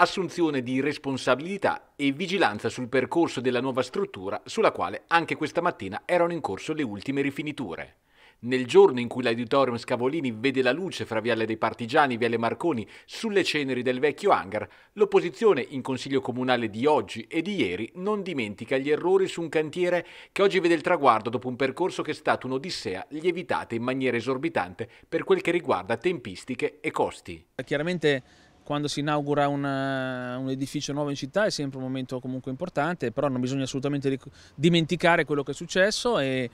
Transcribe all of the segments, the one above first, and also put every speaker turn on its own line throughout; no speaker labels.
assunzione di responsabilità e vigilanza sul percorso della nuova struttura sulla quale anche questa mattina erano in corso le ultime rifiniture. Nel giorno in cui l'auditorium Scavolini vede la luce fra Viale dei Partigiani e Viale Marconi sulle ceneri del vecchio hangar, l'opposizione in Consiglio Comunale di oggi e di ieri non dimentica gli errori su un cantiere che oggi vede il traguardo dopo un percorso che è stato un'odissea lievitata in maniera esorbitante per quel che riguarda tempistiche e costi.
Chiaramente quando si inaugura una, eh, un edificio nuovo in città è sempre un momento comunque importante, però non bisogna assolutamente dimenticare quello che è successo e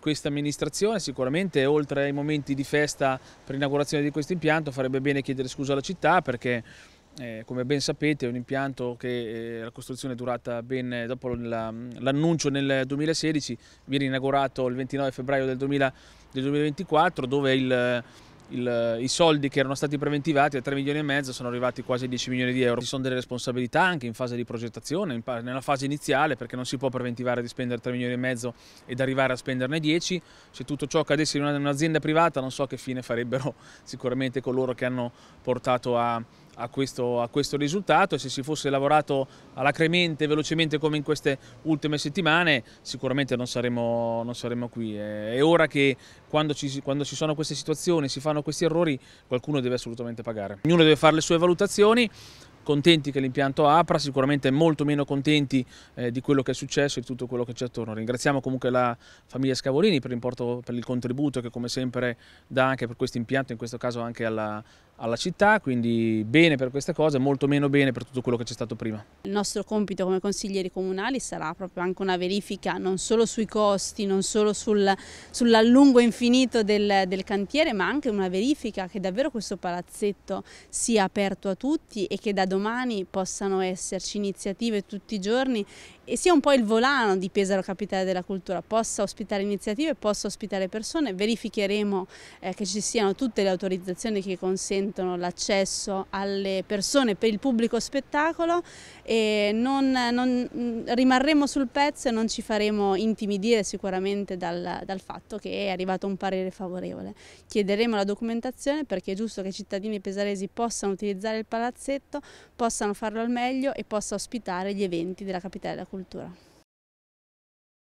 questa amministrazione sicuramente oltre ai momenti di festa per l'inaugurazione di questo impianto farebbe bene chiedere scusa alla città perché eh, come ben sapete è un impianto che eh, la costruzione è durata ben eh, dopo l'annuncio la, nel 2016, viene inaugurato il 29 febbraio del, 2000, del 2024 dove il il, eh, i soldi che erano stati preventivati a 3 milioni e mezzo sono arrivati quasi a 10 milioni di euro. Ci sono delle responsabilità anche in fase di progettazione, in, nella fase iniziale, perché non si può preventivare di spendere 3 milioni e mezzo ed arrivare a spenderne 10. Se tutto ciò accadesse in un'azienda privata non so che fine farebbero sicuramente coloro che hanno portato a a questo, a questo risultato e se si fosse lavorato alacremente, cremente, velocemente come in queste ultime settimane sicuramente non saremmo, non saremmo qui. È ora che quando ci, quando ci, sono queste situazioni, si fanno questi errori, qualcuno deve assolutamente pagare. Ognuno deve fare le sue valutazioni, contenti che l'impianto apra, sicuramente molto meno contenti eh, di quello che è successo e di tutto quello che c'è attorno. Ringraziamo comunque la famiglia Scavolini per, per, il contributo che come sempre dà anche per questo impianto, in questo caso anche alla, alla città, quindi bene per questa cosa molto meno bene per tutto quello che c'è stato prima.
Il nostro compito come consiglieri comunali sarà proprio anche una verifica non solo sui costi, non solo sul, sull'allungo infinito del, del, cantiere, ma anche una verifica che davvero questo palazzetto sia aperto a tutti e che da domani possano esserci iniziative tutti i giorni e sia un po' il volano di Pesaro Capitale della Cultura, possa ospitare iniziative, possa ospitare persone, verificheremo eh, che ci siano tutte le autorizzazioni che consentono consentono l'accesso alle persone per il pubblico spettacolo e non, non, mm, rimarremo sul pezzo e non ci faremo intimidire sicuramente dal, dal fatto che è arrivato un parere favorevole. Chiederemo la documentazione perché è giusto che i cittadini pesaresi possano utilizzare il palazzetto, possano farlo al meglio e possa ospitare gli eventi della capitale della cultura.